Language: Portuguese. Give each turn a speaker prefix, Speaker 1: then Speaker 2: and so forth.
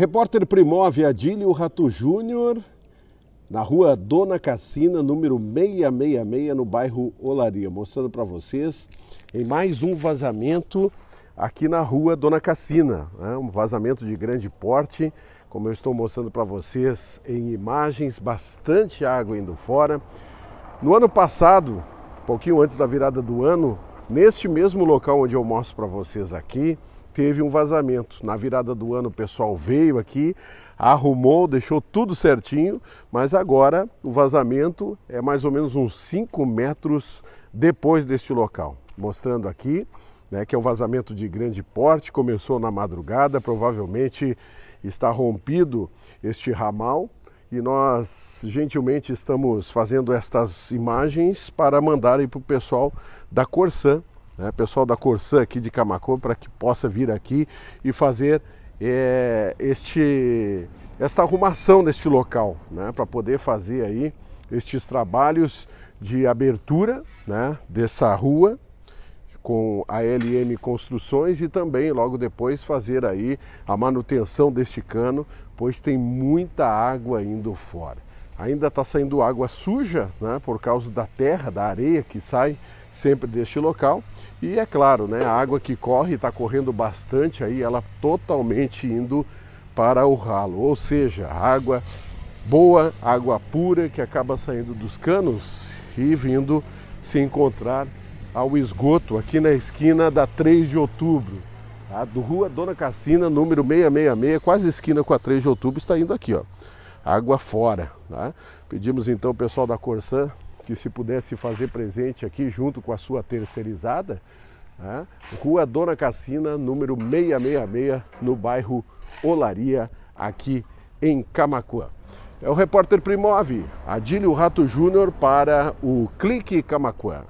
Speaker 1: Repórter Primove Adílio Rato Júnior, na rua Dona Cassina, número 666, no bairro Olaria, mostrando para vocês em mais um vazamento aqui na rua Dona Cassina, né? um vazamento de grande porte, como eu estou mostrando para vocês em imagens, bastante água indo fora. No ano passado, pouquinho antes da virada do ano, neste mesmo local onde eu mostro para vocês aqui, teve um vazamento. Na virada do ano o pessoal veio aqui, arrumou, deixou tudo certinho, mas agora o vazamento é mais ou menos uns 5 metros depois deste local. Mostrando aqui né, que é um vazamento de grande porte, começou na madrugada, provavelmente está rompido este ramal e nós gentilmente estamos fazendo estas imagens para mandarem para o pessoal da Corsan né, pessoal da Corsã aqui de Camacô, para que possa vir aqui e fazer é, este, esta arrumação deste local, né, para poder fazer aí estes trabalhos de abertura né, dessa rua com a LM Construções e também logo depois fazer aí a manutenção deste cano, pois tem muita água indo fora. Ainda está saindo água suja, né, por causa da terra, da areia que sai sempre deste local. E é claro, né, a água que corre, está correndo bastante aí, ela totalmente indo para o ralo. Ou seja, água boa, água pura que acaba saindo dos canos e vindo se encontrar ao esgoto aqui na esquina da 3 de outubro. A tá? Do Rua Dona Cassina, número 666, quase esquina com a 3 de outubro, está indo aqui, ó água fora. Tá? Pedimos então ao pessoal da Corsan que se pudesse fazer presente aqui junto com a sua terceirizada, né? Rua Dona Cassina, número 666, no bairro Olaria, aqui em Camacuã. É o repórter Primove, Adílio Rato Júnior para o Clique Camacuã.